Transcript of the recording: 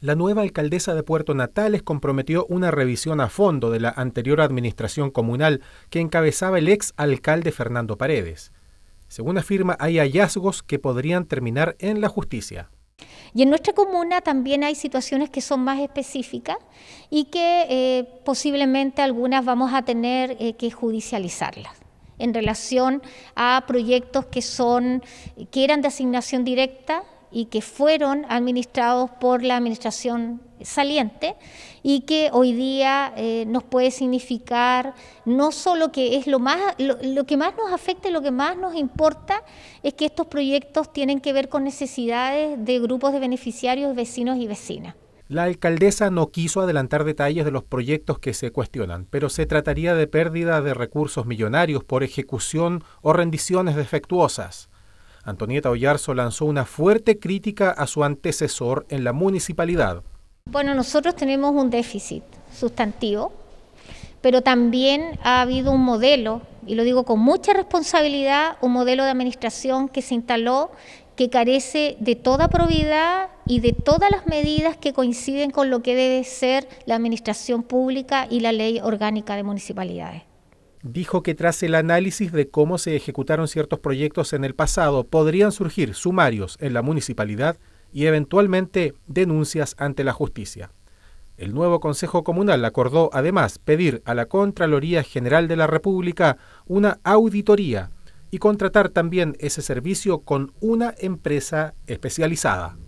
La nueva alcaldesa de Puerto Natales comprometió una revisión a fondo de la anterior administración comunal que encabezaba el ex alcalde Fernando Paredes. Según afirma, hay hallazgos que podrían terminar en la justicia. Y en nuestra comuna también hay situaciones que son más específicas y que eh, posiblemente algunas vamos a tener eh, que judicializarlas en relación a proyectos que son que eran de asignación directa y que fueron administrados por la administración saliente y que hoy día eh, nos puede significar no solo que es lo más lo, que más nos afecta lo que más nos importa es que estos proyectos tienen que ver con necesidades de grupos de beneficiarios, vecinos y vecinas. La alcaldesa no quiso adelantar detalles de los proyectos que se cuestionan, pero se trataría de pérdida de recursos millonarios por ejecución o rendiciones defectuosas. Antonieta Ollarzo lanzó una fuerte crítica a su antecesor en la municipalidad. Bueno, nosotros tenemos un déficit sustantivo, pero también ha habido un modelo, y lo digo con mucha responsabilidad, un modelo de administración que se instaló que carece de toda probidad y de todas las medidas que coinciden con lo que debe ser la administración pública y la ley orgánica de municipalidades dijo que tras el análisis de cómo se ejecutaron ciertos proyectos en el pasado, podrían surgir sumarios en la municipalidad y eventualmente denuncias ante la justicia. El nuevo Consejo Comunal acordó además pedir a la Contraloría General de la República una auditoría y contratar también ese servicio con una empresa especializada.